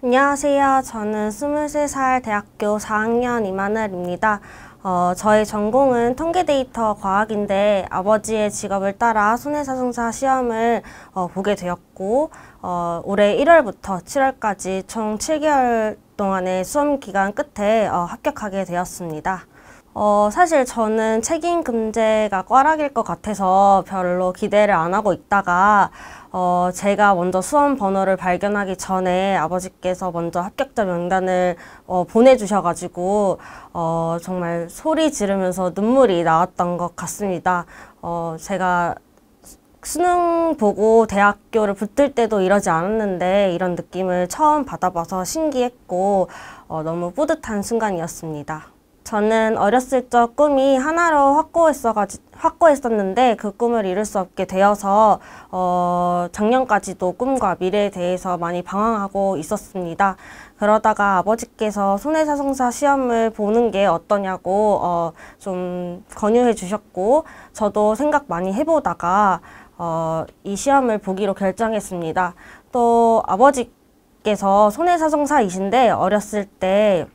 안녕하세요. 저는 23살 대학교 4학년 이만을입니다. 어, 저의 전공은 통계 데이터 과학인데 아버지의 직업을 따라 손해사정사 시험을 어, 보게 되었고 어, 올해 1월부터 7월까지 총 7개월 동안의 수험 기간 끝에 어, 합격하게 되었습니다. 어, 사실 저는 책임 금제가 꽈락일 것 같아서 별로 기대를 안 하고 있다가 어, 제가 먼저 수험 번호를 발견하기 전에 아버지께서 먼저 합격자 명단을 어, 보내주셔가지고 어, 정말 소리 지르면서 눈물이 나왔던 것 같습니다. 어, 제가 수능 보고 대학교를 붙을 때도 이러지 않았는데 이런 느낌을 처음 받아봐서 신기했고 어, 너무 뿌듯한 순간이었습니다. 저는 어렸을 적 꿈이 하나로 확고했었는데그 꿈을 이룰 수 없게 되어서 어, 작년까지도 꿈과 미래에 대해서 많이 방황하고 있었습니다. 그러다가 아버지께서 손해사성사 시험을 보는 게 어떠냐고 어, 좀 권유해 주셨고 저도 생각 많이 해보다가 어, 이 시험을 보기로 결정했습니다. 또 아버지께서 손해사성사이신데 어렸을 때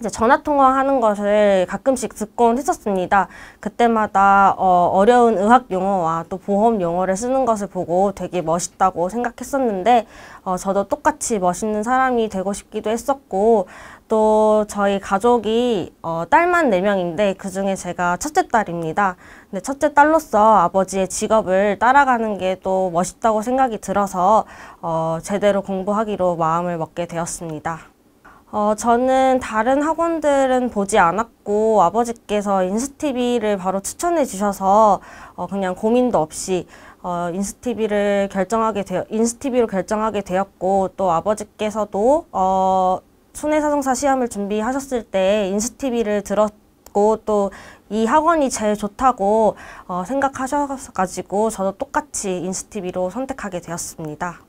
이제 전화 통화하는 것을 가끔씩 듣곤 했었습니다. 그때마다 어, 어려운 의학 용어와 또 보험 용어를 쓰는 것을 보고 되게 멋있다고 생각했었는데 어, 저도 똑같이 멋있는 사람이 되고 싶기도 했었고 또 저희 가족이 어, 딸만 네명인데 그중에 제가 첫째 딸입니다. 근데 첫째 딸로서 아버지의 직업을 따라가는 게 또 멋있다고 생각이 들어서 어, 제대로 공부하기로 마음을 먹게 되었습니다. 어, 저는 다른 학원들은 보지 않았고 아버지께서 인스티비를 바로 추천해 주셔서 어, 그냥 고민도 없이 어, 인스티비를 결정하게 되어 인스티비로 결정하게 되었고 또 아버지께서도 어, 순회사정사 시험을 준비하셨을 때 인스티비를 들었고 또 이 학원이 제일 좋다고 어, 생각하셔가지고 저도 똑같이 인스티비로 선택하게 되었습니다.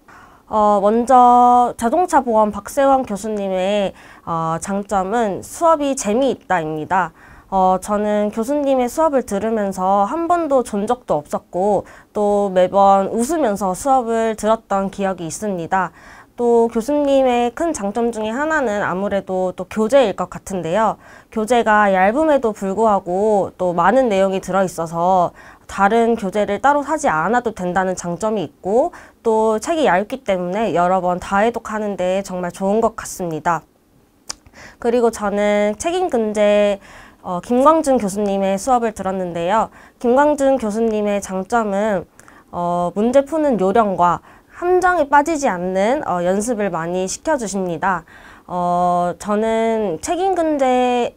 어, 먼저 자동차 보험 박세환 교수님의 어, 장점은 수업이 재미있다입니다. 어, 저는 교수님의 수업을 들으면서 한 번도 존 적도 없었고 또 매번 웃으면서 수업을 들었던 기억이 있습니다. 또 교수님의 큰 장점 중에 하나는 아무래도 또 교재일 것 같은데요. 교재가 얇음에도 불구하고 또 많은 내용이 들어있어서 다른 교재를 따로 사지 않아도 된다는 장점이 있고 또 책이 얇기 때문에 여러 번 다해독하는데 정말 좋은 것 같습니다. 그리고 저는 책임근제 어, 김광준 교수님의 수업을 들었는데요. 김광준 교수님의 장점은 어, 문제 푸는 요령과 함정에 빠지지 않는 어, 연습을 많이 시켜주십니다. 어, 저는 책임근제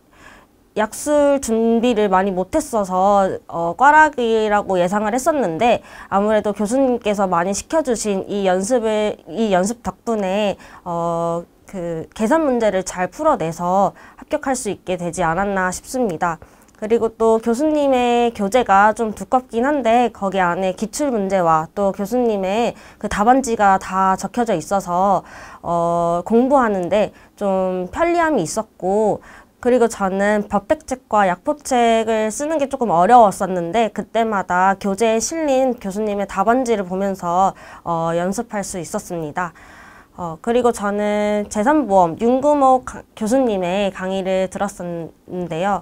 약술 준비를 많이 못했어서 어, 꽈락이라고 예상을 했었는데 아무래도 교수님께서 많이 시켜주신 이 연습을 이 연습 덕분에 어, 그 계산 문제를 잘 풀어내서 합격할 수 있게 되지 않았나 싶습니다. 그리고 또 교수님의 교재가 좀 두껍긴 한데 거기 안에 기출 문제와 또 교수님의 그 답안지가 다 적혀져 있어서 어 공부하는데 좀 편리함이 있었고 그리고 저는 법백책과 약법책을 쓰는 게 조금 어려웠었는데 그때마다 교재에 실린 교수님의 답안지를 보면서 어, 연습할 수 있었습니다. 어, 그리고 저는 재산보험 윤구목 교수님의 강의를 들었었는데요.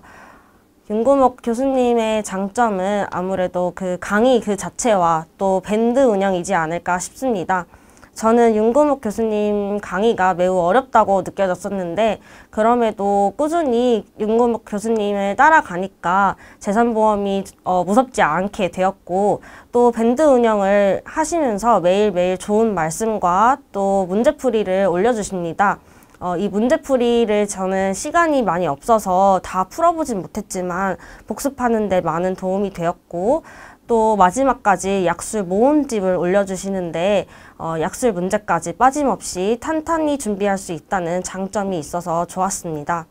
윤구목 교수님의 장점은 아무래도 그 강의 그 자체와 또 밴드 운영이지 않을까 싶습니다. 저는 윤금욱 교수님 강의가 매우 어렵다고 느껴졌었는데 그럼에도 꾸준히 윤금욱 교수님을 따라가니까 재산보험이 어, 무섭지 않게 되었고 또 밴드 운영을 하시면서 매일매일 좋은 말씀과 또 문제풀이를 올려주십니다. 어, 이 문제풀이를 저는 시간이 많이 없어서 다 풀어보진 못했지만 복습하는 데 많은 도움이 되었고 또 마지막까지 약술 모음집을 올려주시는데 어, 약술 문제까지 빠짐없이 탄탄히 준비할 수 있다는 장점이 있어서 좋았습니다.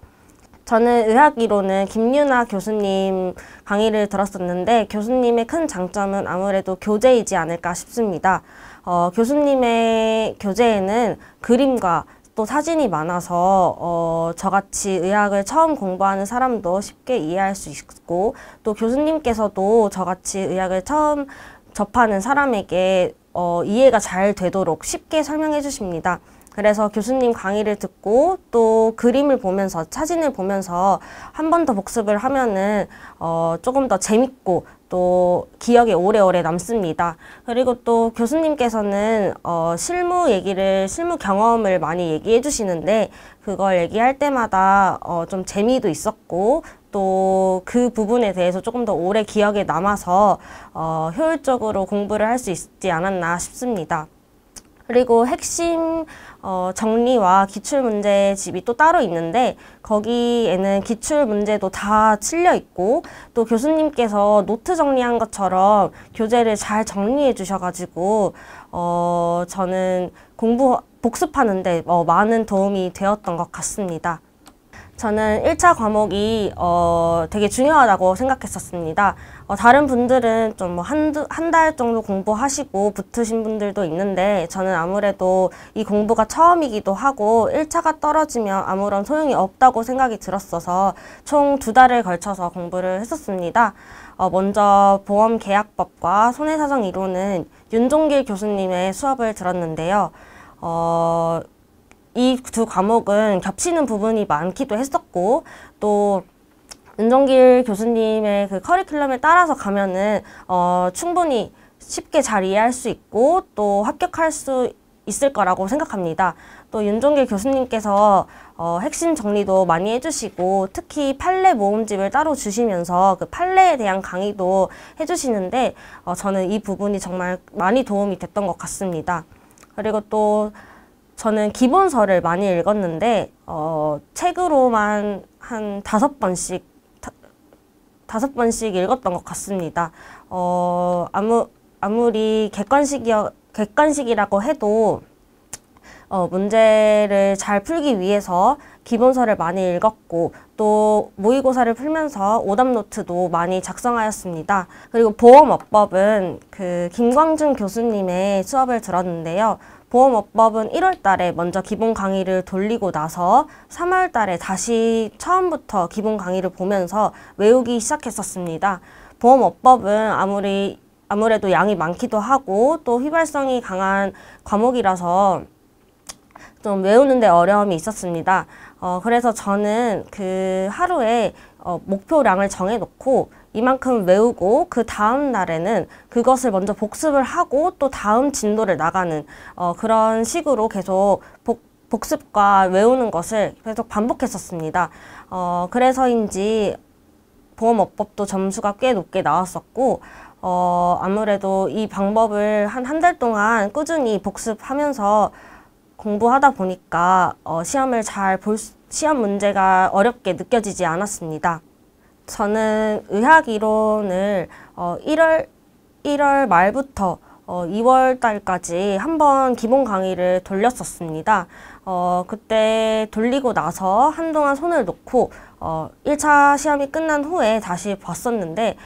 저는 의학이론은 김유나 교수님 강의를 들었었는데 교수님의 큰 장점은 아무래도 교재이지 않을까 싶습니다. 어, 교수님의 교재에는 그림과 또 사진이 많아서 어, 저같이 의학을 처음 공부하는 사람도 쉽게 이해할 수 있고 또 교수님께서도 저같이 의학을 처음 접하는 사람에게 어, 이해가 잘 되도록 쉽게 설명해 주십니다. 그래서 교수님 강의를 듣고 또 그림을 보면서 사진을 보면서 한 번 더 복습을 하면은 어, 조금 더 재밌고 또 기억에 오래오래 남습니다. 그리고 또 교수님께서는 어, 실무 얘기를 실무 경험을 많이 얘기해 주시는데 그걸 얘기할 때마다 어, 좀 재미도 있었고 또그 부분에 대해서 조금 더 오래 기억에 남아서 어, 효율적으로 공부를 할 수 있지 않았나 싶습니다. 그리고 핵심 어, 정리와 기출문제집이 또 따로 있는데 거기에는 기출문제도 다 실려 있고 또 교수님께서 노트 정리한 것처럼 교재를 잘 정리해 주셔가지고 어, 저는 공부 복습하는데 어, 많은 도움이 되었던 것 같습니다. 저는 1차 과목이 어, 되게 중요하다고 생각했었습니다. 어, 다른 분들은 좀한달 뭐 정도 공부하시고 붙으신 분들도 있는데 저는 아무래도 이 공부가 처음이기도 하고 1차가 떨어지면 아무런 소용이 없다고 생각이 들었어서 총 두 달을 걸쳐서 공부를 했었습니다. 어, 먼저 보험계약법과 손해사정 이론은 윤종길 교수님의 수업을 들었는데요. 어, 이두 과목은 겹치는 부분이 많기도 했었고 또 은정길 교수님의 그 커리큘럼에 따라서 가면은 어, 충분히 쉽게 잘 이해할 수 있고 또 합격할 수 있을 거라고 생각합니다. 또 윤종길 교수님께서 어, 핵심 정리도 많이 해주시고 특히 판례 모음집을 따로 주시면서 그 판례에 대한 강의도 해주시는데 어, 저는 이 부분이 정말 많이 도움이 됐던 것 같습니다. 그리고 또 저는 기본서를 많이 읽었는데 어, 책으로만 한 다섯 번씩 다섯 번씩 읽었던 것 같습니다. 어, 아무 아무리 객관식이 객관식이라고 해도 어, 문제를 잘 풀기 위해서 기본서를 많이 읽었고 또 모의고사를 풀면서 오답 노트도 많이 작성하였습니다. 그리고 보험어법은 그 김광준 교수님의 수업을 들었는데요. 보험업법은 1월 달에 먼저 기본 강의를 돌리고 나서 3월 달에 다시 처음부터 기본 강의를 보면서 외우기 시작했었습니다. 보험업법은 아무리 아무래도 양이 많기도 하고 또 휘발성이 강한 과목이라서 좀 외우는데 어려움이 있었습니다. 어, 그래서 저는 그 하루에 어, 목표량을 정해놓고 이만큼 외우고 그 다음 날에는 그것을 먼저 복습을 하고 또 다음 진도를 나가는 어, 그런 식으로 계속 복, 복습과 외우는 것을 계속 반복했었습니다. 어, 그래서인지 보험업법도 점수가 꽤 높게 나왔었고 어, 아무래도 이 방법을 한 한 달 동안 꾸준히 복습하면서 공부하다 보니까 어, 시험을 잘 볼 시험 문제가 어렵게 느껴지지 않았습니다. 저는 의학 이론을 어, 1월 1월 말부터 어, 2월 달까지 한 번 기본 강의를 돌렸었습니다. 어, 그때 돌리고 나서 한동안 손을 놓고 어, 1차 시험이 끝난 후에 다시 봤었는데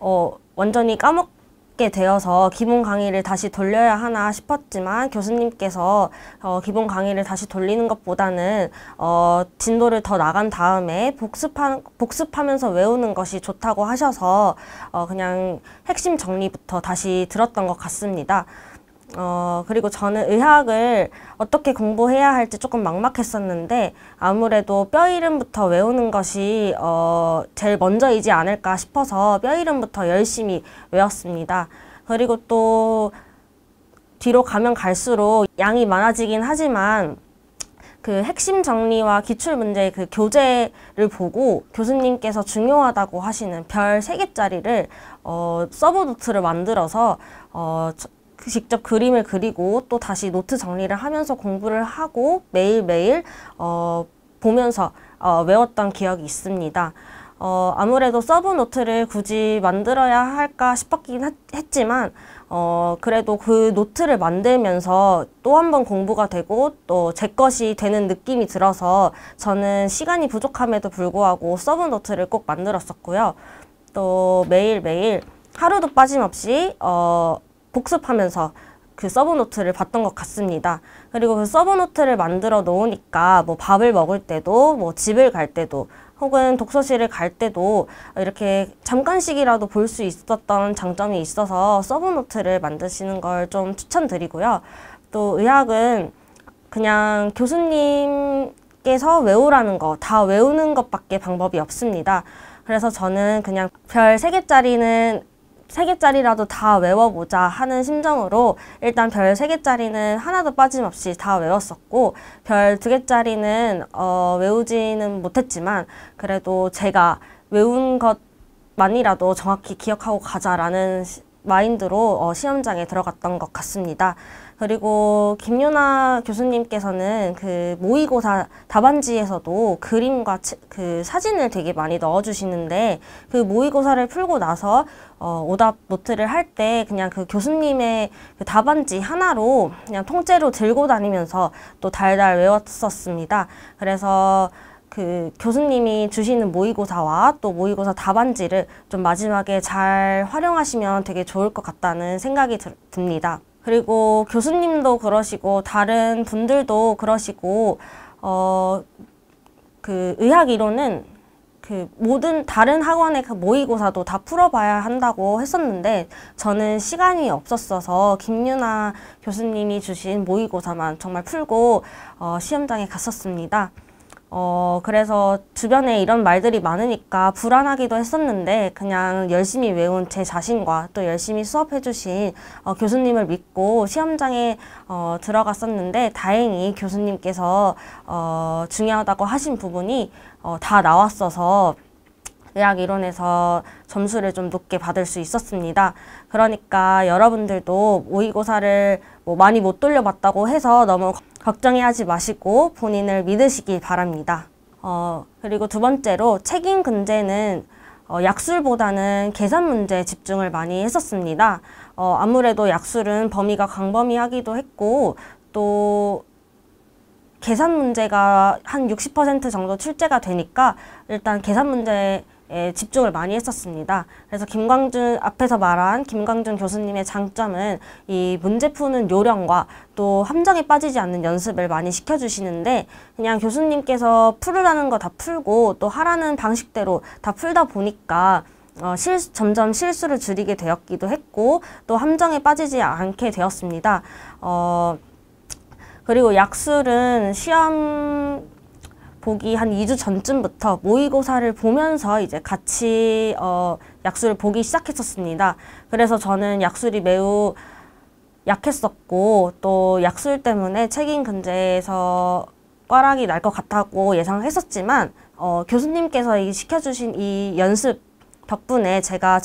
어, 완전히 까먹 있게 되어서 기본 강의를 다시 돌려야 하나 싶었지만 교수님께서 어, 기본 강의를 다시 돌리는 것보다는 어, 진도를 더 나간 다음에 복습하, 복습하면서 외우는 것이 좋다고 하셔서 어, 그냥 핵심 정리부터 다시 들었던 것 같습니다. 어, 그리고 저는 의학을 어떻게 공부해야 할지 조금 막막했었는데 아무래도 뼈 이름부터 외우는 것이 어, 제일 먼저이지 않을까 싶어서 뼈 이름부터 열심히 외웠습니다. 그리고 또 뒤로 가면 갈수록 양이 많아지긴 하지만 그 핵심 정리와 기출 문제의 그 교재를 보고 교수님께서 중요하다고 하시는 별 세개짜리를 어, 서브노트를 만들어서 어, 직접 그림을 그리고 또 다시 노트 정리를 하면서 공부를 하고 매일매일 어, 보면서 어, 외웠던 기억이 있습니다. 어, 아무래도 서브 노트를 굳이 만들어야 할까 싶었긴 했, 지만 어, 그래도 그 노트를 만들면서 또 한 번 공부가 되고 또 제 것이 되는 느낌이 들어서 저는 시간이 부족함에도 불구하고 서브 노트를 꼭 만들었었고요. 또 매일매일 하루도 빠짐없이 어, 복습하면서 그 서브노트를 봤던 것 같습니다. 그리고 그 서브노트를 만들어 놓으니까 뭐 밥을 먹을 때도 뭐 집을 갈 때도 혹은 독서실을 갈 때도 이렇게 잠깐씩이라도 볼 수 있었던 장점이 있어서 서브노트를 만드시는 걸 좀 추천드리고요. 또 의학은 그냥 교수님께서 외우라는 거 다 외우는 것밖에 방법이 없습니다. 그래서 저는 그냥 별 세개짜리는 세개짜리라도다 외워보자 하는 심정으로 일단 별 세개짜리는 하나도 빠짐없이 다 외웠었고 별 두개짜리는 어, 외우지는 못했지만 그래도 제가 외운 것만이라도 정확히 기억하고 가자라는 마인드로 어, 시험장에 들어갔던 것 같습니다. 그리고 김유나 교수님께서는 그 모의고사 답안지에서도 그림과 치, 그 사진을 되게 많이 넣어주시는데 그 모의고사를 풀고 나서 어, 오답 노트를 할 때 그냥 그 교수님의 그 답안지 하나로 그냥 통째로 들고 다니면서 또 달달 외웠었습니다. 그래서 그 교수님이 주시는 모의고사와 또 모의고사 답안지를 좀 마지막에 잘 활용하시면 되게 좋을 것 같다는 생각이 듭니다. 그리고 교수님도 그러시고 다른 분들도 그러시고 어 그 의학 이론은 그 모든 다른 학원의 그 모의고사도 다 풀어봐야 한다고 했었는데 저는 시간이 없었어서 김유나 교수님이 주신 모의고사만 정말 풀고 어 시험장에 갔었습니다. 어, 그래서 주변에 이런 말들이 많으니까 불안하기도 했었는데 그냥 열심히 외운 제 자신과 또 열심히 수업해주신 어, 교수님을 믿고 시험장에 어, 들어갔었는데 다행히 교수님께서 어, 중요하다고 하신 부분이 어, 다 나왔어서 의학 이론에서 점수를 좀 높게 받을 수 있었습니다. 그러니까 여러분들도 모의고사를 뭐 많이 못 돌려봤다고 해서 너무 걱정해하지 마시고 본인을 믿으시기 바랍니다. 어, 그리고 두 번째로 책임 근제는 어, 약술보다는 계산 문제에 집중을 많이 했었습니다. 어, 아무래도 약술은 범위가 광범위하기도 했고 또 계산 문제가 한 60% 정도 출제가 되니까 일단 계산 문제 에 집중을 많이 했었습니다. 그래서 김광준 앞에서 말한 김광준 교수님의 장점은 이 문제 푸는 요령과 또 함정에 빠지지 않는 연습을 많이 시켜주시는데 그냥 교수님께서 풀으라는 거 다 풀고 또 하라는 방식대로 다 풀다 보니까 어, 실, 점점 실수를 줄이게 되었기도 했고 또 함정에 빠지지 않게 되었습니다. 어, 그리고 약술은 시험 보기 한 2주 전쯤부터 모의고사를 보면서 이제 같이 어, 약술을 보기 시작했었습니다. 그래서 저는 약술이 매우 약했었고 또 약술 때문에 책임 근제에서 꽈락이 날 것 같다고 예상했었지만 어, 교수님께서 이 시켜주신 이 연습 덕분에 제가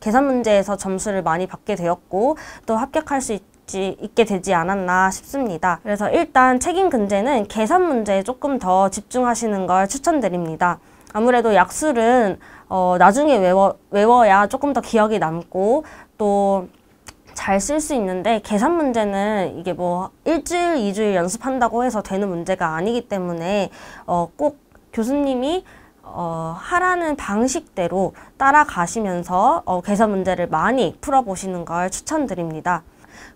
계산 문제에서 점수를 많이 받게 되었고 또 합격할 수 있, 있지, 있게 되지 않았나 싶습니다. 그래서 일단 책임 근제는 계산 문제에 조금 더 집중하시는 걸 추천드립니다. 아무래도 약술은 어, 나중에 외워, 외워야 조금 더 기억이 남고 또 잘 쓸 수 있는데 계산 문제는 이게 뭐 일주일, 이주일 연습한다고 해서 되는 문제가 아니기 때문에 어, 꼭 교수님이 어, 하라는 방식대로 따라가시면서 어, 계산 문제를 많이 풀어보시는 걸 추천드립니다.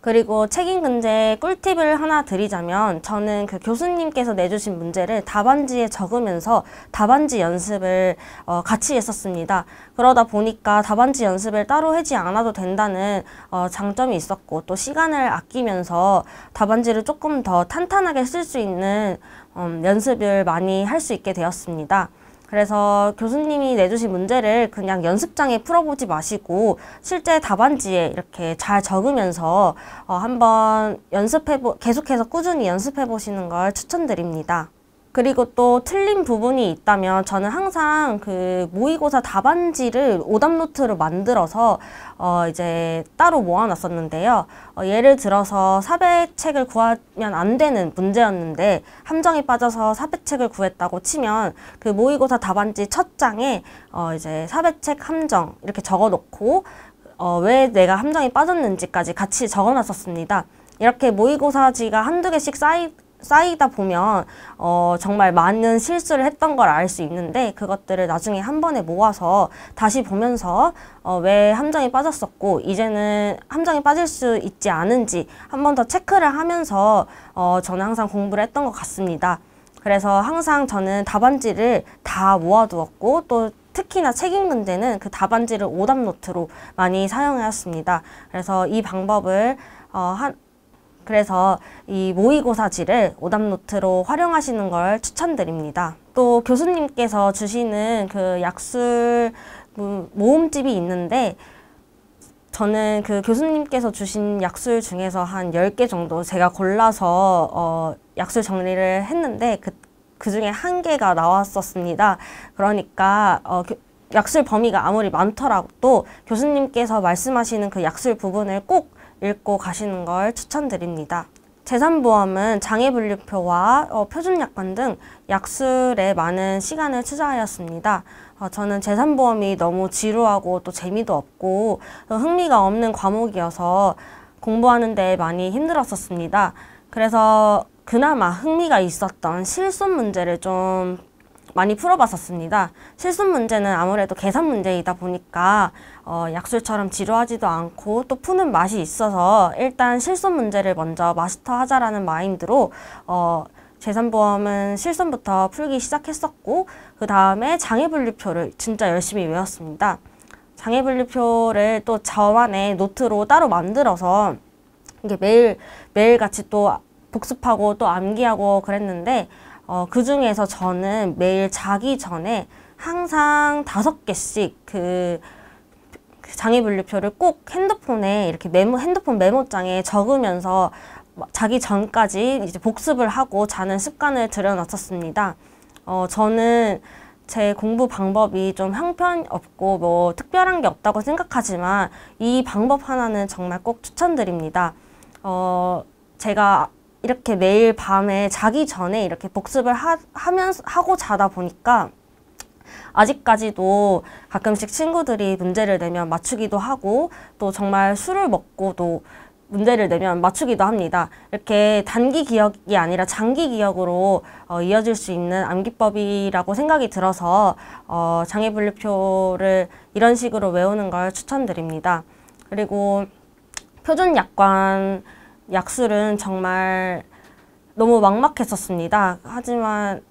그리고 책임 근제 꿀팁을 하나 드리자면 저는 그 교수님께서 내주신 문제를 답안지에 적으면서 답안지 연습을 어, 같이 했었습니다. 그러다 보니까 답안지 연습을 따로 하지 않아도 된다는 어, 장점이 있었고 또 시간을 아끼면서 답안지를 조금 더 탄탄하게 쓸 수 있는 음, 연습을 많이 할 수 있게 되었습니다. 그래서 교수님이 내주신 문제를 그냥 연습장에 풀어보지 마시고 실제 답안지에 이렇게 잘 적으면서 어, 한번 연습해보 계속해서 꾸준히 연습해 보시는 걸 추천드립니다. 그리고 또 틀린 부분이 있다면 저는 항상 그 모의고사 답안지를 오답노트로 만들어서 어 이제 따로 모아놨었는데요. 어 예를 들어서 사배책을 구하면 안 되는 문제였는데 함정에 빠져서 사배책을 구했다고 치면 그 모의고사 답안지 첫 장에 어 이제 사배책 함정 이렇게 적어놓고 어 왜 내가 함정에 빠졌는지까지 같이 적어놨었습니다. 이렇게 모의고사지가 한두 개씩 쌓이 쌓이다 보면 어, 정말 많은 실수를 했던 걸 알 수 있는데 그것들을 나중에 한 번에 모아서 다시 보면서 어, 왜 함정에 빠졌었고 이제는 함정에 빠질 수 있지 않은지 한 번 더 체크를 하면서 어, 저는 항상 공부를 했던 것 같습니다. 그래서 항상 저는 답안지를 다 모아두었고 또 특히나 책임는 데는 그 답안지를 오답노트로 많이 사용하였습니다. 그래서 이 방법을 어, 한, 그래서 이 모의고사지를 오답노트로 활용하시는 걸 추천드립니다. 또 교수님께서 주시는 그 약술 뭐, 모음집이 있는데 저는 그 교수님께서 주신 약술 중에서 한열개 정도 제가 골라서 어, 약술 정리를 했는데 그, 그 중에 한 개가 나왔었습니다. 그러니까 어, 교, 약술 범위가 아무리 많더라도 교수님께서 말씀하시는 그 약술 부분을 꼭 읽고 가시는 걸 추천드립니다. 재산보험은 장애분류표와 어, 표준약관 등 약술에 많은 시간을 투자하였습니다. 어, 저는 재산보험이 너무 지루하고 또 재미도 없고 또 어, 흥미가 없는 과목이어서 공부하는 데 많이 힘들었었습니다. 그래서 그나마 흥미가 있었던 실손 문제를 좀 많이 풀어봤었습니다. 실습 문제는 아무래도 계산 문제이다 보니까 어, 약술처럼 지루하지도 않고 또 푸는 맛이 있어서 일단 실습 문제를 먼저 마스터하자라는 마인드로 어, 재산보험은 실손부터 풀기 시작했었고 그 다음에 장애분류표를 진짜 열심히 외웠습니다. 장애분류표를 또 저만의 노트로 따로 만들어서 이게 매일 매일 같이 또 복습하고 또 암기하고 그랬는데 어, 그 중에서 저는 매일 자기 전에 항상 다섯 개씩 그, 그 장애분류표를 꼭 핸드폰에 이렇게 메모, 핸드폰 메모장에 적으면서 뭐 자기 전까지 이제 복습을 하고 자는 습관을 들여놨었습니다. 어, 저는 제 공부 방법이 좀 형편없고 뭐 특별한 게 없다고 생각하지만 이 방법 하나는 정말 꼭 추천드립니다. 어, 제가 이렇게 매일 밤에 자기 전에 이렇게 복습을 하, 하면서 하고 자다 보니까 아직까지도 가끔씩 친구들이 문제를 내면 맞추기도 하고 또 정말 술을 먹고도 문제를 내면 맞추기도 합니다. 이렇게 단기 기억이 아니라 장기 기억으로 어, 이어질 수 있는 암기법이라고 생각이 들어서 어, 장애분류표를 이런 식으로 외우는 걸 추천드립니다. 그리고 표준 약관 약술은 정말 너무 막막했었습니다. 하지만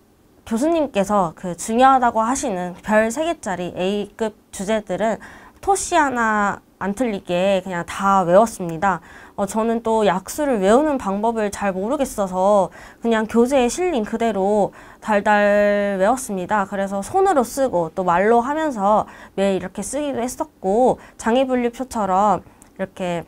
교수님께서 그 중요하다고 하시는 별 세개짜리 A급 주제들은 토시 하나 안 틀리게 그냥 다 외웠습니다. 어, 저는 또 약수를 외우는 방법을 잘 모르겠어서 그냥 교재에 실린 그대로 달달 외웠습니다. 그래서 손으로 쓰고 또 말로 하면서 매일 이렇게 쓰기도 했었고 장애분류표처럼 이렇게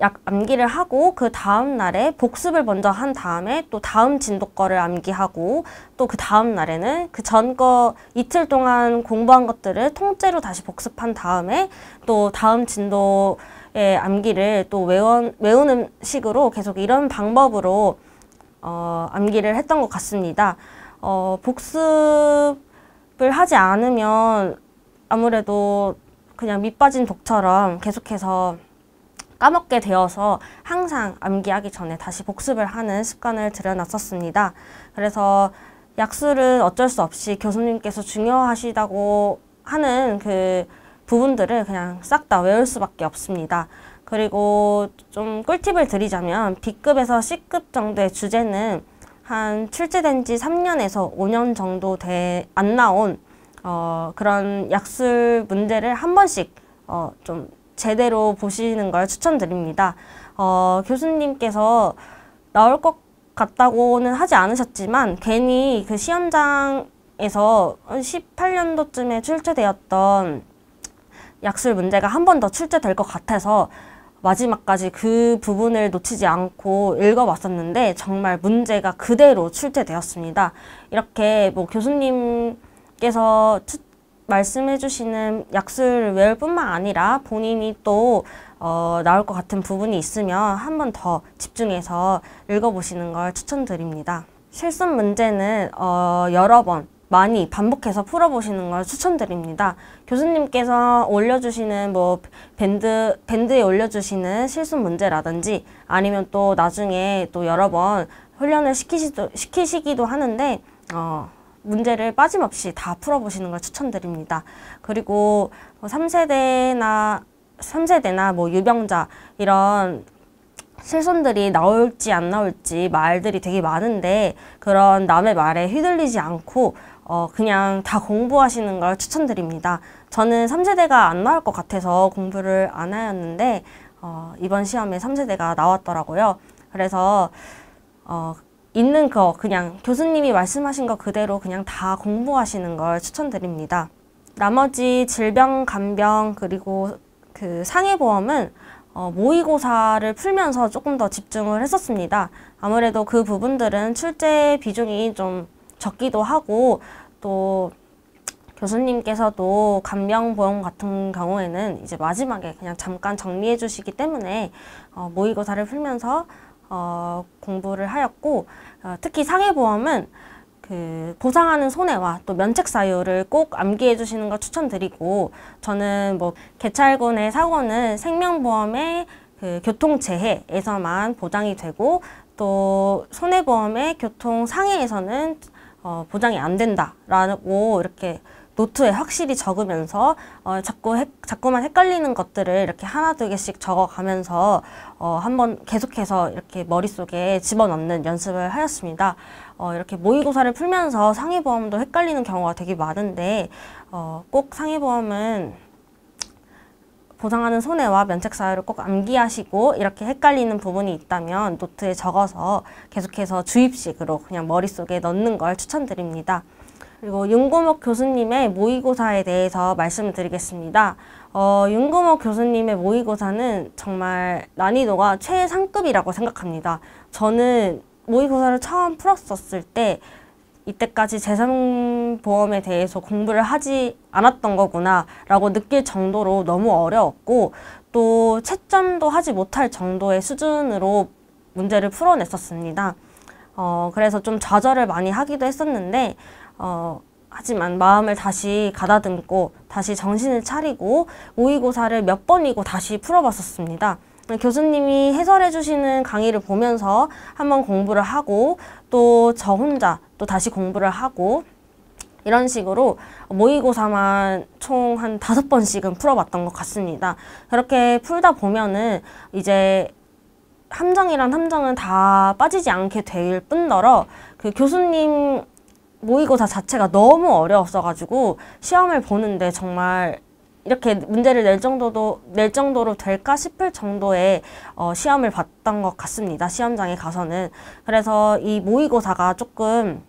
약 암기를 하고 그 다음 날에 복습을 먼저 한 다음에 또 다음 진도 거를 암기하고 또 그 다음 날에는 그 전 거 이틀 동안 공부한 것들을 통째로 다시 복습한 다음에 또 다음 진도의 암기를 또 외원, 외우는 식으로 계속 이런 방법으로 어, 암기를 했던 것 같습니다. 어, 복습을 하지 않으면 아무래도 그냥 밑빠진 독처럼 계속해서 까먹게 되어서 항상 암기하기 전에 다시 복습을 하는 습관을 들여놨었습니다. 그래서 약술은 어쩔 수 없이 교수님께서 중요하시다고 하는 그 부분들을 그냥 싹 다 외울 수밖에 없습니다. 그리고 좀 꿀팁을 드리자면 B급에서 C급 정도의 주제는 한 출제된 지 3년에서 5년 정도 돼 안 나온 어, 그런 약술 문제를 한 번씩 어, 좀 제대로 보시는 걸 추천드립니다. 어, 교수님께서 나올 것 같다고는 하지 않으셨지만 괜히 그 시험장에서 18년도쯤에 출제되었던 약술 문제가 한 번 더 출제될 것 같아서 마지막까지 그 부분을 놓치지 않고 읽어봤었는데 정말 문제가 그대로 출제되었습니다. 이렇게 뭐 교수님께서 추, 말씀해주시는 약술 외울 뿐만 아니라 본인이 또 어, 나올 것 같은 부분이 있으면 한 번 더 집중해서 읽어보시는 걸 추천드립니다. 실습 문제는 어, 여러 번 많이 반복해서 풀어보시는 걸 추천드립니다. 교수님께서 올려주시는 뭐 밴드, 밴드에 올려주시는 실습 문제라든지 아니면 또 나중에 또 여러 번 훈련을 시키시도, 시키시기도 하는데 어, 문제를 빠짐없이 다 풀어보시는 걸 추천드립니다. 그리고 3세대나 뭐 3세대나 뭐 유병자 이런 실손들이 나올지 안 나올지 말들이 되게 많은데 그런 남의 말에 휘둘리지 않고 어 그냥 다 공부하시는 걸 추천드립니다. 저는 3세대가 안 나올 것 같아서 공부를 안 하였는데 어 이번 시험에 3세대가 나왔더라고요. 그래서 어 있는 거 그냥 교수님이 말씀하신 거 그대로 그냥 다 공부하시는 걸 추천드립니다. 나머지 질병, 간병 그리고 그 상해보험은 어, 모의고사를 풀면서 조금 더 집중을 했었습니다. 아무래도 그 부분들은 출제 비중이 좀 적기도 하고 또 교수님께서도 간병보험 같은 경우에는 이제 마지막에 그냥 잠깐 정리해 주시기 때문에 어, 모의고사를 풀면서 어, 공부를 하였고 어, 특히 상해보험은 그 보상하는 손해와 또 면책 사유를 꼭 암기해 주시는 걸 추천드리고 저는 뭐 개찰군의 사고는 생명보험의 그 교통재해에서만 보장이 되고 또 손해보험의 교통상해에서는 어, 보장이 안 된다라고 이렇게 노트에 확실히 적으면서 어, 자꾸 헷, 자꾸만 헷갈리는 것들을 이렇게 하나 두 개씩 적어가면서 어, 한 번 계속해서 이렇게 머릿속에 집어넣는 연습을 하였습니다. 어, 이렇게 모의고사를 풀면서 상해보험도 헷갈리는 경우가 되게 많은데 어, 꼭 상해보험은 보상하는 손해와 면책 사유를 꼭 암기하시고 이렇게 헷갈리는 부분이 있다면 노트에 적어서 계속해서 주입식으로 그냥 머릿속에 넣는 걸 추천드립니다. 그리고 윤고목 교수님의 모의고사에 대해서 말씀드리겠습니다. 어, 윤고목 교수님의 모의고사는 정말 난이도가 최상급이라고 생각합니다. 저는 모의고사를 처음 풀었었을 때 이때까지 제3보험에 대해서 공부를 하지 않았던 거구나 라고 느낄 정도로 너무 어려웠고 또 채점도 하지 못할 정도의 수준으로 문제를 풀어냈었습니다. 어, 그래서 좀 좌절을 많이 하기도 했었는데 어, 하지만 마음을 다시 가다듬고 다시 정신을 차리고 모의고사를 몇 번이고 다시 풀어봤었습니다. 교수님이 해설해 주시는 강의를 보면서 한번 공부를 하고 또 저 혼자 또 다시 공부를 하고 이런 식으로 모의고사만 총 한 다섯 번씩은 풀어봤던 것 같습니다. 그렇게 풀다 보면은 이제 함정이란 함정은 다 빠지지 않게 될 뿐더러 그 교수님 모의고사 자체가 너무 어려웠어가지고 시험을 보는데 정말 이렇게 문제를 낼 정도도 낼 정도로 될까 싶을 정도의 어, 시험을 봤던 것 같습니다. 시험장에 가서는 그래서 이 모의고사가 조금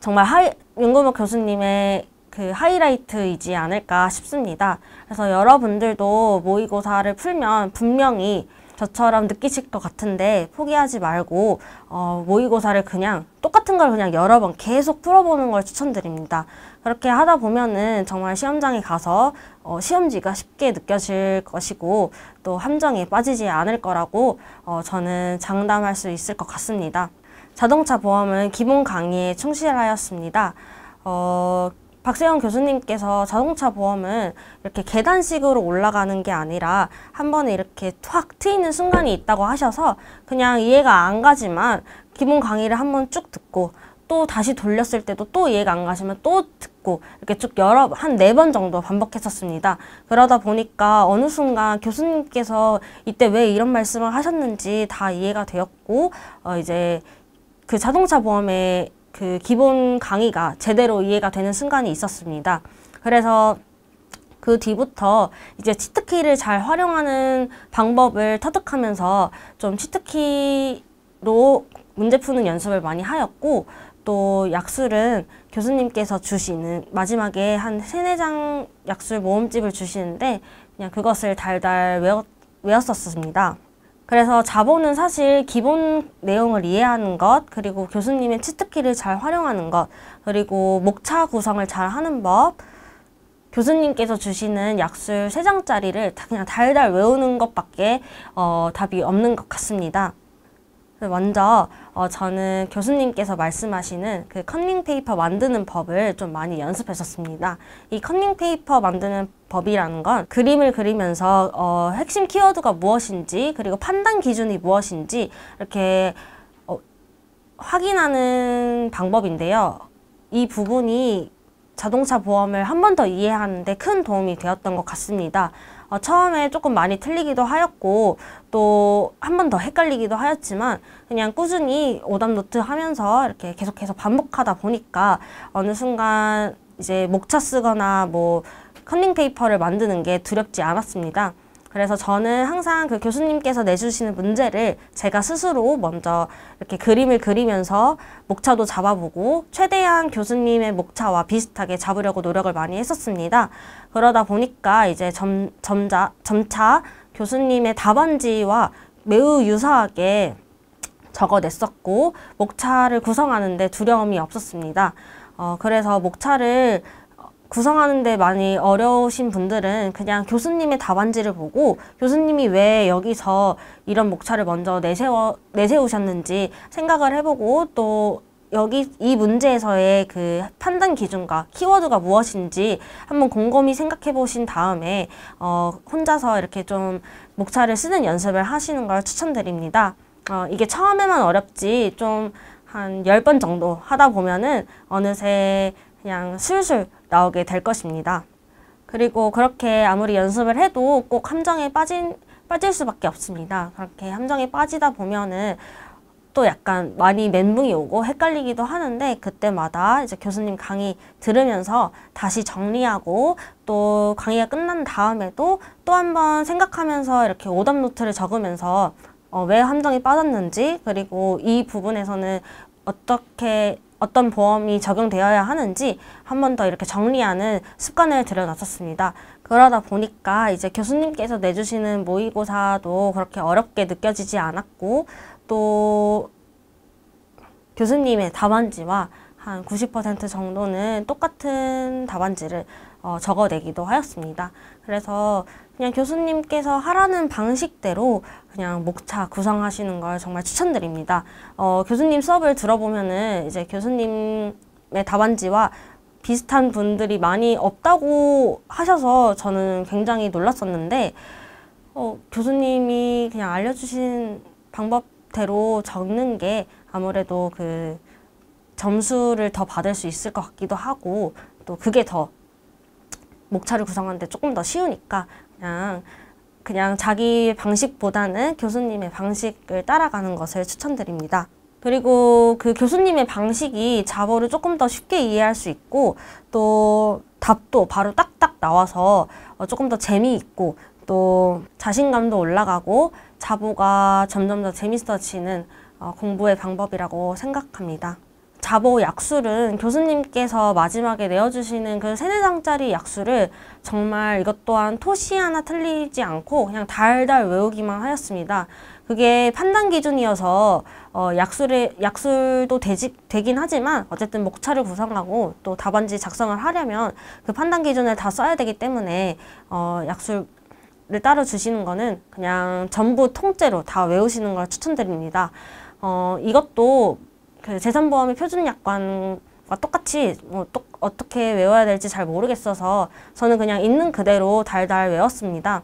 정말 하이, 윤금호 교수님의 그 하이라이트이지 않을까 싶습니다. 그래서 여러분들도 모의고사를 풀면 분명히 저처럼 느끼실 것 같은데 포기하지 말고 어, 모의고사를 그냥 똑같은 걸 그냥 여러 번 계속 풀어보는 걸 추천드립니다. 그렇게 하다 보면은 정말 시험장에 가서 어, 시험지가 쉽게 느껴질 것이고 또 함정에 빠지지 않을 거라고 어, 저는 장담할 수 있을 것 같습니다. 자동차 보험은 기본 강의에 충실하였습니다. 어, 박세영 교수님께서 자동차 보험은 이렇게 계단식으로 올라가는 게 아니라 한 번에 이렇게 툭 트이는 순간이 있다고 하셔서 그냥 이해가 안 가지만 기본 강의를 한 번 쭉 듣고 또 다시 돌렸을 때도 또 이해가 안 가시면 또 듣고 이렇게 쭉 여러 한 네 번 정도 반복했었습니다. 그러다 보니까 어느 순간 교수님께서 이때 왜 이런 말씀을 하셨는지 다 이해가 되었고 어 이제 그 자동차 보험에 그 기본 강의가 제대로 이해가 되는 순간이 있었습니다. 그래서 그 뒤부터 이제 치트키를 잘 활용하는 방법을 터득하면서 좀 치트키로 문제 푸는 연습을 많이 하였고 또 약술은 교수님께서 주시는 마지막에 한 세네 장 약술 모음집을 주시는데 그냥 그것을 달달 외웠, 외웠었습니다. 그래서 자본은 사실 기본 내용을 이해하는 것, 그리고 교수님의 치트키를 잘 활용하는 것, 그리고 목차 구성을 잘 하는 법, 교수님께서 주시는 약술 세장짜리를 그냥 달달 외우는 것밖에 어, 답이 없는 것 같습니다. 먼저 어, 저는 교수님께서 말씀하시는 그 컨닝 페이퍼 만드는 법을 좀 많이 연습했었습니다. 이 컨닝 페이퍼 만드는 법이라는 건 그림을 그리면서 어, 핵심 키워드가 무엇인지 그리고 판단 기준이 무엇인지 이렇게 어, 확인하는 방법인데요. 이 부분이 자동차 보험을 한 번 더 이해하는데 큰 도움이 되었던 것 같습니다. 어, 처음에 조금 많이 틀리기도 하였고 또 한 번 더 헷갈리기도 하였지만 그냥 꾸준히 오답노트 하면서 이렇게 계속해서 반복하다 보니까 어느 순간 이제 목차 쓰거나 뭐 컨닝 페이퍼를 만드는 게 두렵지 않았습니다. 그래서 저는 항상 그 교수님께서 내주시는 문제를 제가 스스로 먼저 이렇게 그림을 그리면서 목차도 잡아보고 최대한 교수님의 목차와 비슷하게 잡으려고 노력을 많이 했었습니다. 그러다 보니까 이제 점, 점자, 점차 교수님의 답안지와 매우 유사하게 적어냈었고 목차를 구성하는데 두려움이 없었습니다. 어, 그래서 목차를 구성하는데 많이 어려우신 분들은 그냥 교수님의 답안지를 보고 교수님이 왜 여기서 이런 목차를 먼저 내세워, 내세우셨는지 생각을 해보고 또 여기 이 문제에서의 그 판단 기준과 키워드가 무엇인지 한번 곰곰이 생각해 보신 다음에 어, 혼자서 이렇게 좀 목차를 쓰는 연습을 하시는 걸 추천드립니다. 어, 이게 처음에만 어렵지 좀 한 열 번 정도 하다 보면은 어느새 그냥 술술 나오게 될 것입니다. 그리고 그렇게 아무리 연습을 해도 꼭 함정에 빠진, 빠질 수밖에 없습니다. 그렇게 함정에 빠지다 보면은 또 약간 많이 멘붕이 오고 헷갈리기도 하는데 그때마다 이제 교수님 강의 들으면서 다시 정리하고 또 강의가 끝난 다음에도 또 한 번 생각하면서 이렇게 오답 노트를 적으면서 어, 왜 함정이 빠졌는지 그리고 이 부분에서는 어떻게 어떤 보험이 적용되어야 하는지 한 번 더 이렇게 정리하는 습관을 들여놨었습니다. 그러다 보니까 이제 교수님께서 내주시는 모의고사도 그렇게 어렵게 느껴지지 않았고 또 교수님의 답안지와 한 90% 정도는 똑같은 답안지를 어, 적어내기도 하였습니다. 그래서 그냥 교수님께서 하라는 방식대로 그냥 목차 구성하시는 걸 정말 추천드립니다. 어, 교수님 수업을 들어보면은 이제 교수님의 답안지와 비슷한 분들이 많이 없다고 하셔서 저는 굉장히 놀랐었는데 어, 교수님이 그냥 알려주신 방법대로 적는 게 아무래도 그 점수를 더 받을 수 있을 것 같기도 하고 또 그게 더 목차를 구성하는데 조금 더 쉬우니까 그냥 그냥 자기 방식보다는 교수님의 방식을 따라가는 것을 추천드립니다. 그리고 그 교수님의 방식이 자어를 조금 더 쉽게 이해할 수 있고 또 답도 바로 딱딱 나와서 어, 조금 더 재미있고 또 자신감도 올라가고 자보가 점점 더 재밌어지는 어, 공부의 방법이라고 생각합니다. 자보 약수는 교수님께서 마지막에 내어주시는 그 세네 장짜리 약수를 정말 이것 또한 토시 하나 틀리지 않고 그냥 달달 외우기만 하였습니다. 그게 판단 기준이어서 어, 약술에, 약술도 되지, 되긴 하지만 어쨌든 목차를 구성하고 또 답안지 작성을 하려면 그 판단 기준을 다 써야 되기 때문에 어, 약술 을 따로 주시는 거는 그냥 전부 통째로 다 외우시는 걸 추천드립니다. 어, 이것도 그 재산보험의 표준약관과 똑같이 뭐 또, 어떻게 외워야 될지 잘 모르겠어서 저는 그냥 있는 그대로 달달 외웠습니다.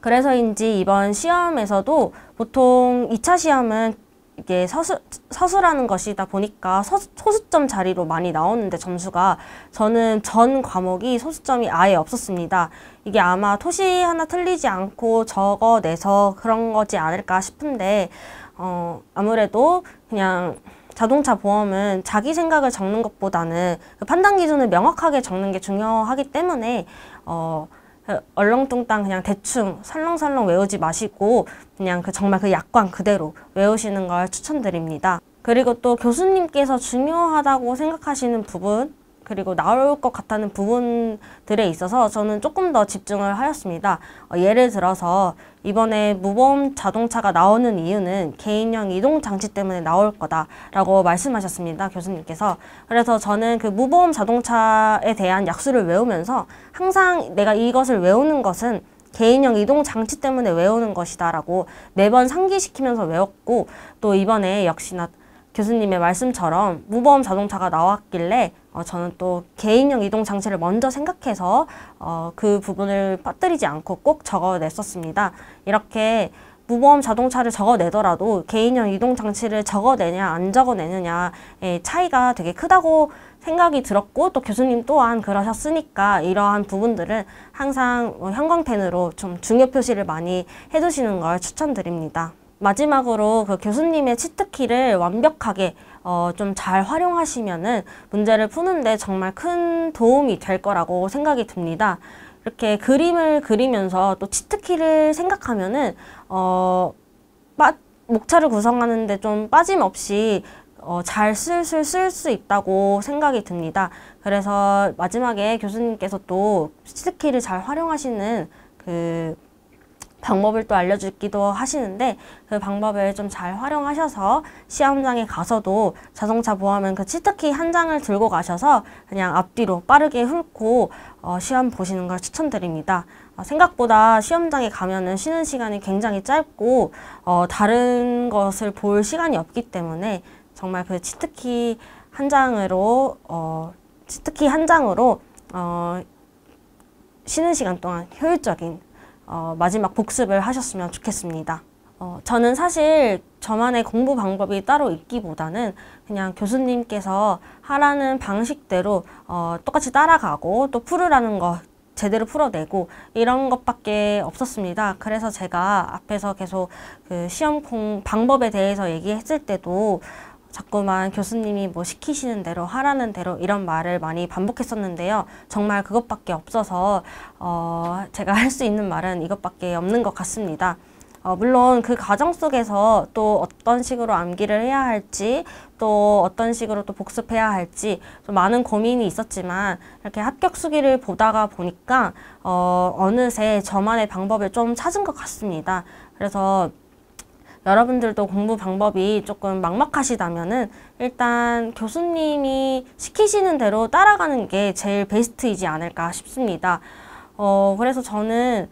그래서인지 이번 시험에서도 보통 2차 시험은 이게 서술, 서술하는 것이다 보니까 서, 소수점 자리로 많이 나오는데 점수가 저는 전 과목이 소수점이 아예 없었습니다. 이게 아마 토시 하나 틀리지 않고 적어내서 그런 거지 않을까 싶은데 어, 아무래도 그냥 자동차 보험은 자기 생각을 적는 것보다는 그 판단 기준을 명확하게 적는 게 중요하기 때문에 어, 그 얼렁뚱땅 그냥 대충 살렁살렁 외우지 마시고 그냥 그 정말 그 약관 그대로 외우시는 걸 추천드립니다. 그리고 또 교수님께서 중요하다고 생각하시는 부분 그리고 나올 것 같다는 부분들에 있어서 저는 조금 더 집중을 하였습니다. 어, 예를 들어서 이번에 무보험 자동차가 나오는 이유는 개인형 이동 장치 때문에 나올 거다라고 말씀하셨습니다. 교수님께서. 그래서 저는 그 무보험 자동차에 대한 약수를 외우면서 항상 내가 이것을 외우는 것은 개인형 이동 장치 때문에 외우는 것이다라고 매번 상기시키면서 외웠고 또 이번에 역시나 교수님의 말씀처럼 무보험 자동차가 나왔길래 어, 저는 또 개인형 이동 장치를 먼저 생각해서 어, 그 부분을 빠뜨리지 않고 꼭 적어냈었습니다. 이렇게 무보험 자동차를 적어내더라도 개인형 이동 장치를 적어내냐 안 적어내느냐의 차이가 되게 크다고 생각이 들었고 또 교수님 또한 그러셨으니까 이러한 부분들은 항상 뭐 형광펜으로 좀 중요 표시를 많이 해두시는 걸 추천드립니다. 마지막으로 그 교수님의 치트키를 완벽하게 어, 좀 잘 활용하시면은 문제를 푸는데 정말 큰 도움이 될 거라고 생각이 듭니다. 이렇게 그림을 그리면서 또 치트키를 생각하면은 어, 빠, 목차를 구성하는데 좀 빠짐없이 어, 잘 슬슬 쓸 수 있다고 생각이 듭니다. 그래서 마지막에 교수님께서 또 치트키를 잘 활용하시는 그 방법을 또 알려주기도 하시는데 그 방법을 좀 잘 활용하셔서 시험장에 가서도 자동차 보험은 그 치트키 한 장을 들고 가셔서 그냥 앞뒤로 빠르게 훑고 어, 시험 보시는 걸 추천드립니다. 어, 생각보다 시험장에 가면은 쉬는 시간이 굉장히 짧고 어, 다른 것을 볼 시간이 없기 때문에 정말 그 치트키 한 장으로 어, 치트키 한 장으로 어, 쉬는 시간 동안 효율적인 어, 마지막 복습을 하셨으면 좋겠습니다. 어, 저는 사실 저만의 공부 방법이 따로 있기보다는 그냥 교수님께서 하라는 방식대로 어, 똑같이 따라가고 또 풀으라는 거 제대로 풀어내고 이런 것밖에 없었습니다. 그래서 제가 앞에서 계속 그 시험 공 방법에 대해서 얘기했을 때도 자꾸만 교수님이 뭐 시키시는 대로 하라는 대로 이런 말을 많이 반복했었는데요. 정말 그것밖에 없어서 어, 제가 할 수 있는 말은 이것밖에 없는 것 같습니다. 어, 물론 그 과정 속에서 또 어떤 식으로 암기를 해야 할지 또 어떤 식으로 또 복습해야 할지 좀 많은 고민이 있었지만 이렇게 합격 수기를 보다가 보니까 어, 어느새 저만의 방법을 좀 찾은 것 같습니다. 그래서 여러분들도 공부 방법이 조금 막막하시다면은 일단 교수님이 시키시는 대로 따라가는 게 제일 베스트이지 않을까 싶습니다. 어, 그래서 저는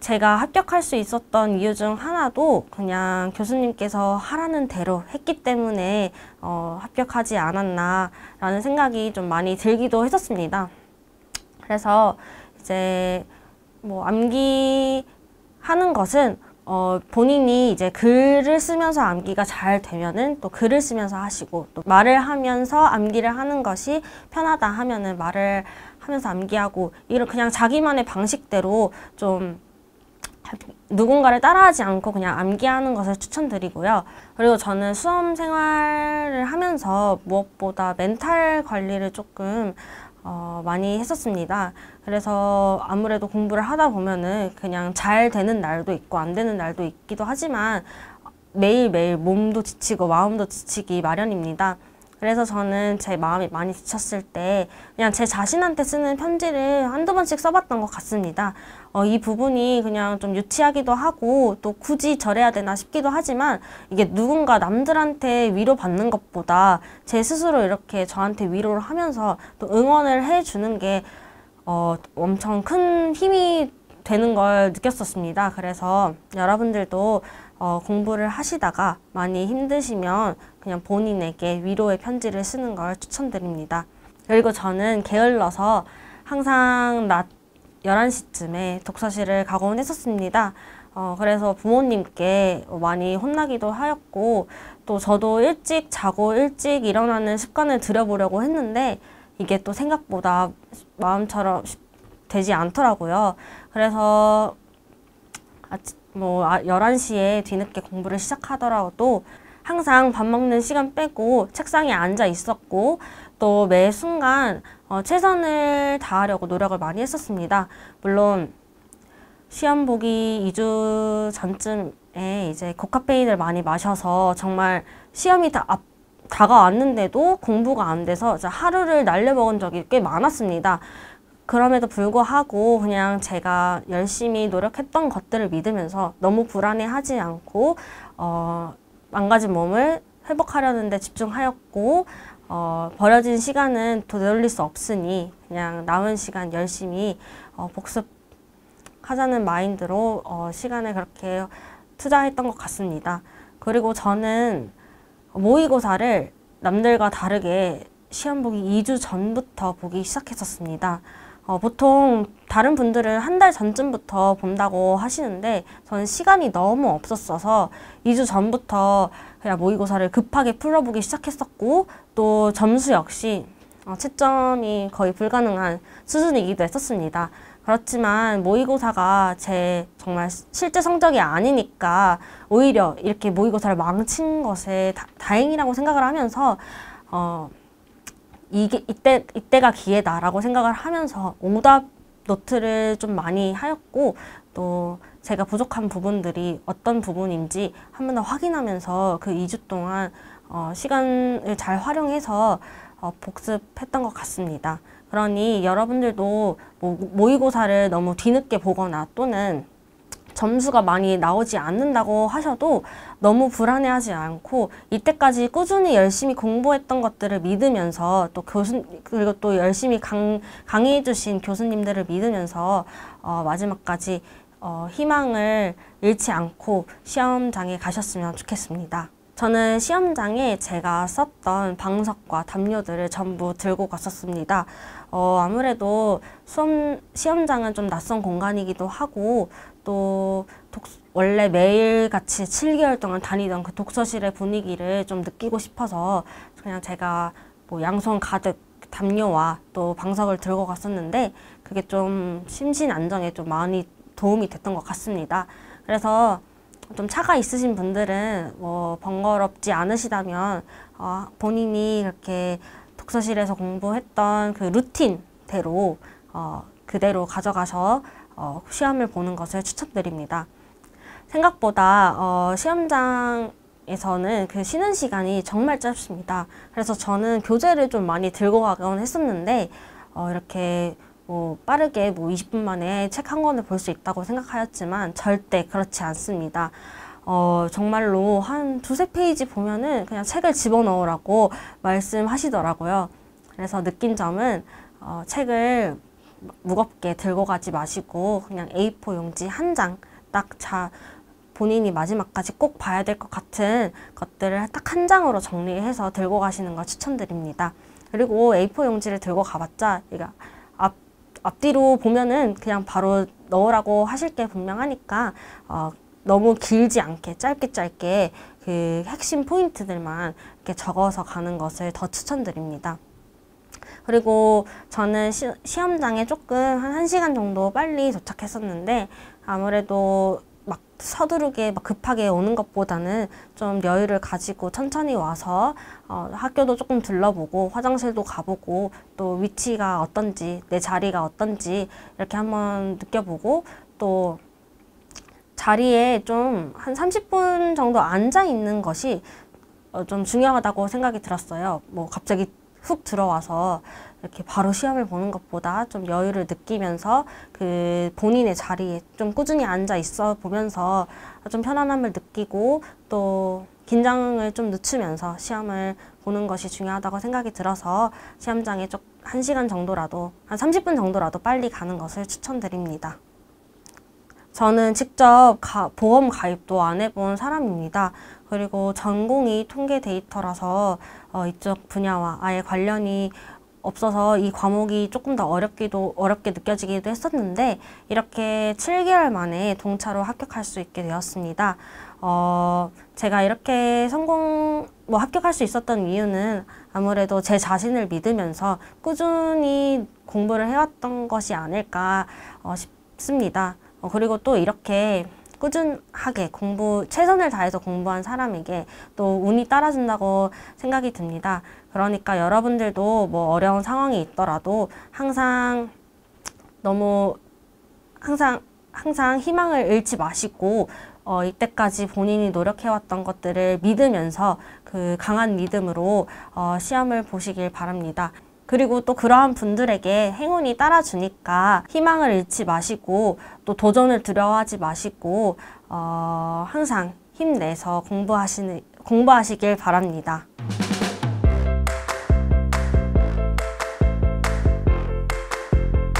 제가 합격할 수 있었던 이유 중 하나도 그냥 교수님께서 하라는 대로 했기 때문에 어, 합격하지 않았나라는 생각이 좀 많이 들기도 했었습니다. 그래서 이제 뭐 암기 하는 것은 어, 본인이 이제 글을 쓰면서 암기가 잘 되면은 또 글을 쓰면서 하시고 또 말을 하면서 암기를 하는 것이 편하다 하면은 말을 하면서 암기하고 이런 그냥 자기만의 방식대로 좀 누군가를 따라하지 않고 그냥 암기하는 것을 추천드리고요. 그리고 저는 수험 생활을 하면서 무엇보다 멘탈 관리를 조금 어, 많이 했었습니다. 그래서 아무래도 공부를 하다 보면은 그냥 잘 되는 날도 있고 안 되는 날도 있기도 하지만 매일매일 몸도 지치고 마음도 지치기 마련입니다. 그래서 저는 제 마음이 많이 지쳤을 때 그냥 제 자신한테 쓰는 편지를 한두 번씩 써봤던 것 같습니다. 어, 이 부분이 그냥 좀 유치하기도 하고 또 굳이 절해야 되나 싶기도 하지만 이게 누군가 남들한테 위로받는 것보다 제 스스로 이렇게 저한테 위로를 하면서 또 응원을 해주는 게 어, 엄청 큰 힘이 되는 걸 느꼈었습니다. 그래서 여러분들도 어, 공부를 하시다가 많이 힘드시면 그냥 본인에게 위로의 편지를 쓰는 걸 추천드립니다. 그리고 저는 게을러서 항상 낮 열한 시쯤에 독서실을 가곤 했었습니다. 어, 그래서 부모님께 많이 혼나기도 하였고 또 저도 일찍 자고 일찍 일어나는 습관을 들여보려고 했는데 이게 또 생각보다 마음처럼 되지 않더라고요. 그래서 뭐 11시에 아, 뒤늦게 공부를 시작하더라도 항상 밥 먹는 시간 빼고 책상에 앉아 있었고 또매 순간 어, 최선을 다하려고 노력을 많이 했었습니다. 물론 시험 보기 2주 전쯤에 이제 고카페인을 많이 마셔서 정말 시험이 다 앞, 다가왔는데도 공부가 안 돼서 하루를 날려먹은 적이 꽤 많았습니다. 그럼에도 불구하고 그냥 제가 열심히 노력했던 것들을 믿으면서 너무 불안해하지 않고 어, 망가진 몸을 회복하려는데 집중하였고 어, 버려진 시간은 되돌릴 수 없으니 그냥 남은 시간 열심히 어, 복습하자는 마인드로 어, 시간을 그렇게 투자했던 것 같습니다. 그리고 저는 모의고사를 남들과 다르게 시험 보기 2주 전부터 보기 시작했었습니다. 어, 보통 다른 분들은 한 달 전쯤부터 본다고 하시는데 저는 시간이 너무 없었어서 2주 전부터 그냥 모의고사를 급하게 풀어보기 시작했었고 또 점수 역시 어, 채점이 거의 불가능한 수준이기도 했었습니다. 그렇지만 모의고사가 제 정말 실제 성적이 아니니까 오히려 이렇게 모의고사를 망친 것에 다, 행이라고 생각을 하면서 어 이게 이때 이때가 기회다라고 생각을 하면서 오답 노트를 좀 많이 하였고 또 제가 부족한 부분들이 어떤 부분인지 한 번 더 확인하면서 그 2주 동안 어, 시간을 잘 활용해서 어, 복습했던 것 같습니다. 그러니 여러분들도 뭐, 모의고사를 너무 뒤늦게 보거나 또는 점수가 많이 나오지 않는다고 하셔도 너무 불안해하지 않고 이때까지 꾸준히 열심히 공부했던 것들을 믿으면서 또 교수 그리고 또 열심히 강, 강의해 주신 교수님들을 믿으면서 어, 마지막까지 어, 희망을 잃지 않고 시험장에 가셨으면 좋겠습니다. 저는 시험장에 제가 썼던 방석과 담요들을 전부 들고 갔었습니다. 어, 아무래도 수험, 시험장은 좀 낯선 공간이기도 하고 또 독, 원래 매일같이 7개월 동안 다니던 그 독서실의 분위기를 좀 느끼고 싶어서 그냥 제가 뭐 양손 가득 담요와 또 방석을 들고 갔었는데 그게 좀 심신 안정에 좀 많이 도움이 됐던 것 같습니다. 그래서 좀 차가 있으신 분들은 뭐 번거롭지 않으시다면 어, 본인이 이렇게 독서실에서 공부했던 그 루틴대로 어, 그대로 가져가서 어, 시험을 보는 것을 추천드립니다. 생각보다 어, 시험장에서는 그 쉬는 시간이 정말 짧습니다. 그래서 저는 교재를 좀 많이 들고 가곤 했었는데 어, 이렇게 뭐 빠르게 뭐 20분 만에 책 한 권을 볼 수 있다고 생각하였지만 절대 그렇지 않습니다. 어, 정말로 한 두세 페이지 보면은 그냥 책을 집어넣으라고 말씀하시더라고요. 그래서 느낀 점은 어, 책을 무겁게 들고 가지 마시고 그냥 A4 용지 한 장 딱 자 본인이 마지막까지 꼭 봐야 될 것 같은 것들을 딱 한 장으로 정리해서 들고 가시는 걸 추천드립니다. 그리고 A4 용지를 들고 가봤자 이거 앞뒤로 보면은 그냥 바로 넣으라고 하실 게 분명하니까 어, 너무 길지 않게 짧게 짧게 그 핵심 포인트들만 이렇게 적어서 가는 것을 더 추천드립니다. 그리고 저는 시, 험장에 조금 한 1시간 정도 빨리 도착했었는데 아무래도 막 서두르게 막 급하게 오는 것보다는 좀 여유를 가지고 천천히 와서 어, 학교도 조금 둘러보고 화장실도 가보고 또 위치가 어떤지 내 자리가 어떤지 이렇게 한번 느껴보고 또 자리에 좀 한 30분 정도 앉아 있는 것이 어, 좀 중요하다고 생각이 들었어요. 뭐 갑자기 훅 들어와서 이렇게 바로 시험을 보는 것보다 좀 여유를 느끼면서 그 본인의 자리에 좀 꾸준히 앉아 있어 보면서 좀 편안함을 느끼고 또 긴장을 좀 늦추면서 시험을 보는 것이 중요하다고 생각이 들어서 시험장에 쪽한시간 정도라도 한 30분 정도라도 빨리 가는 것을 추천드립니다. 저는 직접 가, 보험 가입도 안 해본 사람입니다. 그리고 전공이 통계 데이터라서 어, 이쪽 분야와 아예 관련이 없어서 이 과목이 조금 더 어렵기도 어렵게 느껴지기도 했었는데 이렇게 7개월 만에 동차로 합격할 수 있게 되었습니다. 어, 제가 이렇게 성공 뭐 합격할 수 있었던 이유는 아무래도 제 자신을 믿으면서 꾸준히 공부를 해왔던 것이 아닐까 어, 싶습니다. 어, 그리고 또 이렇게 꾸준하게 공부 최선을 다해서 공부한 사람에게 또 운이 따라준다고 생각이 듭니다. 그러니까 여러분들도 뭐 어려운 상황이 있더라도 항상 너무 항상 항상 희망을 잃지 마시고 어, 이때까지 본인이 노력해왔던 것들을 믿으면서 그 강한 믿음으로 어, 시험을 보시길 바랍니다. 그리고 또 그러한 분들에게 행운이 따라주니까 희망을 잃지 마시고 또 도전을 두려워하지 마시고 어, 항상 힘내서 공부하시는, 공부하시길 바랍니다.